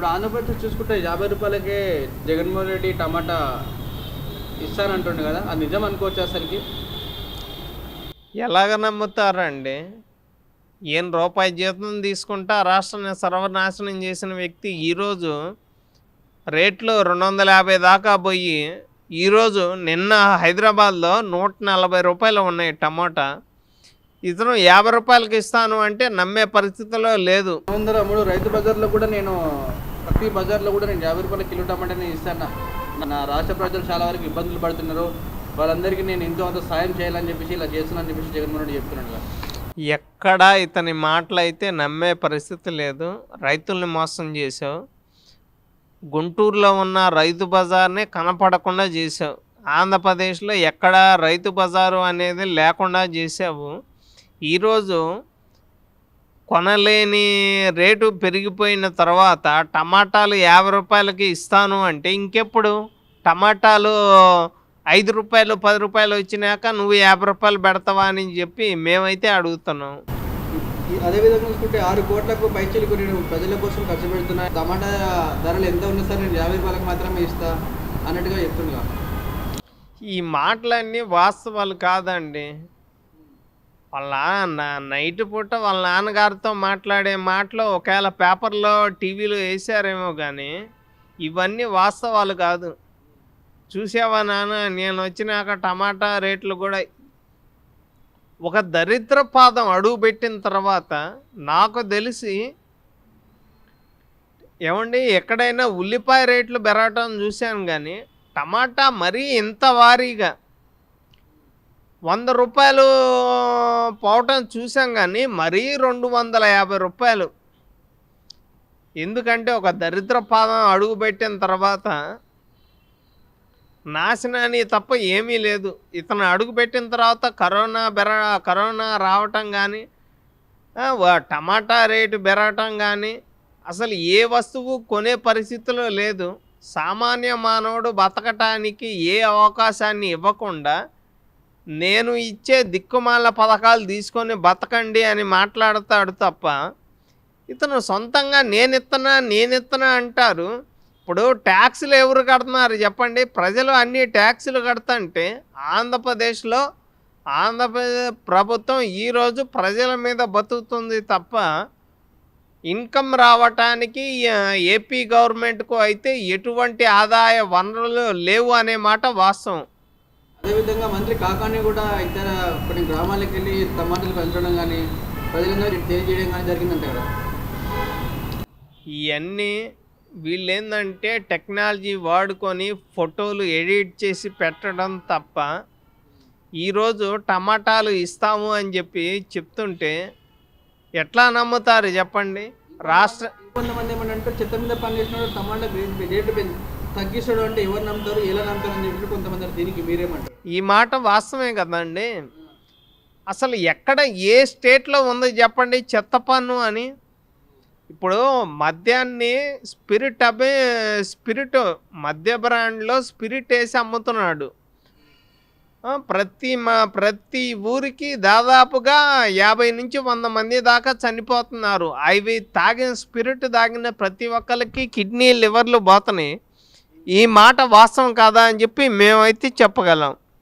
ఇప్పుడు ఆంధ్రప్రదేశ్ చూసుకుంటే యాభై రూపాయలకే జగన్మోహన్ రెడ్డి టమాటా ఇస్తానంటుండే కదా అది నిజం అనుకోవచ్చు అసలుకి ఎలాగ నమ్ముతారండి ఏం రూపాయి జీతం తీసుకుంటా రాష్ట్రాన్ని సర్వనాశనం చేసిన వ్యక్తి ఈరోజు రేట్లు రెండు వందల యాభై దాకా పోయి ఈరోజు నిన్న హైదరాబాద్లో నూట నలభై రూపాయలు ఉన్నాయి టమాటా ఇతను యాభై రూపాయలకి ఇస్తాను అంటే నమ్మే పరిస్థితిలో లేదు రైతు బజార్లో కూడా నేను ప్రతి బజార్లో కూడా నేను యాభై రూపాయల కిలో నేను ఇస్తాను నా రాష్ట్ర ప్రజలు చాలా వరకు ఇబ్బందులు పడుతున్నారు వాళ్ళందరికీ నేను ఇంత అంత సాయం చేయాలని చెప్పేసి ఇలా చేస్తున్నాను చెప్పేసి జగన్మోహన్ రెడ్డి చెప్తున్నాడు ఎక్కడా ఇతని మాటలు అయితే నమ్మే పరిస్థితి లేదు రైతుల్ని మోసం చేసావు గుంటూరులో ఉన్న రైతు బజార్ని కనపడకుండా చేసావు ఆంధ్రప్రదేశ్లో ఎక్కడా రైతు బజారు అనేది లేకుండా చేసావు ఈరోజు కొనలేని రేటు పెరిగిపోయిన తర్వాత టమాటాలు యాభై రూపాయలకి ఇస్తాను అంటే ఇంకెప్పుడు టమాటాలు ఐదు రూపాయలు పది రూపాయలు వచ్చినాక నువ్వు యాభై రూపాయలు పెడతావా అని చెప్పి మేమైతే అడుగుతున్నాం అదేవిధంగా చూసుకుంటే ఆరు కోట్లకు పైచీలకు నేను ప్రజల కోసం ఖర్చు పెడుతున్నా టమాటా ధరలు ఎంత ఉన్నా సార్ నేను యాభై రూపాయలకు మాత్రమే ఇస్తా అన్నట్టుగా చెప్తున్నా ఈ మాటలన్నీ వాస్తవాలు కాదండి వాళ్ళ నైట్ పూట వాళ్ళ నాన్నగారితో మాట్లాడే మాటలు ఒకవేళ పేపర్లో టీవీలో వేసారేమో కానీ ఇవన్నీ వాస్తవాలు కాదు చూసావా నాన్న నేను వచ్చినాక టమాటా రేట్లు కూడా ఒక దరిద్ర పాదం అడుగు పెట్టిన తర్వాత నాకు తెలిసి ఏమండి ఎక్కడైనా ఉల్లిపాయ రేట్లు పెరగటం చూశాను కానీ టమాటా మరీ ఇంత వారీగా వంద రూపాయలు పోవటం చూసాం కానీ మరీ రెండు వందల యాభై రూపాయలు ఎందుకంటే ఒక దరిద్ర పాదం అడుగుపెట్టిన తర్వాత నాశనాన్ని తప్ప ఏమీ లేదు ఇతను అడుగుపెట్టిన తర్వాత కరోనా బెర కరోనా రావటం కానీ టమాటా రేటు బెరగటం కానీ అసలు ఏ వస్తువు కొనే పరిస్థితిలో లేదు సామాన్య మానవుడు బతకటానికి ఏ అవకాశాన్ని ఇవ్వకుండా నేను ఇచ్చే దిక్కుమాల పథకాలు తీసుకొని బతకండి అని మాట్లాడతాడు తప్ప ఇతను సొంతంగా నేను నేను ఇస్తున్నా అంటారు ఇప్పుడు ట్యాక్సులు ఎవరు కడుతున్నారు చెప్పండి ప్రజలు అన్ని ట్యాక్సులు కడతంటే ఆంధ్రప్రదేశ్లో ఆంధ్రప్రదేశ్ ప్రభుత్వం ఈరోజు ప్రజల మీద బతుకుతుంది తప్ప ఇన్కమ్ రావటానికి ఏపీ గవర్నమెంట్కు అయితే ఎటువంటి ఆదాయ వనరులు లేవు అనే మాట వాస్తవం అదేవిధంగా మంత్రి కాకాని కూడా ఇతర కొన్ని గ్రామాలకు వెళ్ళి టమాటాలు పెంచడం కానీ ప్రజలందరూ తెలియజేయడం కానీ జరిగిందంట కదా ఇవన్నీ వీళ్ళేందంటే టెక్నాలజీ వాడుకొని ఫోటోలు ఎడిట్ చేసి పెట్టడం తప్ప ఈరోజు టమాటాలు ఇస్తాము అని చెప్పి చెప్తుంటే ఎట్లా నమ్ముతారు చెప్పండి రాష్ట్ర కొంతమంది ఏమంటే చెత్త మీద పనిచేసిన టమాటా రేట్లు తగ్గిస్తాడు అంటే ఎవరు నమ్ముతారు ఎలా నమ్ముతారు అని చెప్పి కొంతమంది దీనికి మీరేమంటారు ఈ మాట వాస్తవమే కదండి అసలు ఎక్కడ ఏ స్టేట్లో ఉందో చెప్పండి చెత్త పన్ను అని ఇప్పుడు మద్యాన్ని స్పిరిట్ అబే స్పిరిట్ మద్య బ్రాండ్లో స్పిరిట్ వేసి అమ్ముతున్నాడు ప్రతి మా ప్రతి ఊరికి దాదాపుగా యాభై నుంచి వంద మంది దాకా చనిపోతున్నారు అవి తాగిన స్పిరిట్ తాగిన ప్రతి ఒక్కరికి కిడ్నీ లివర్లు పోతున్నాయి ఈ మాట వాస్తవం కాదా అని చెప్పి మేమైతే చెప్పగలం